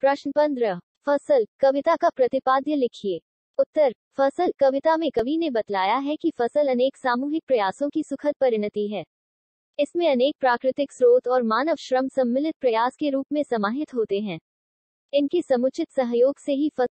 प्रश्न पंद्रह फसल कविता का प्रतिपाद्य लिखिए उत्तर फसल कविता में कवि ने बतलाया है कि फसल अनेक सामूहिक प्रयासों की सुखद परिणति है इसमें अनेक प्राकृतिक स्रोत और मानव श्रम सम्मिलित प्रयास के रूप में समाहित होते हैं इनके समुचित सहयोग से ही फसल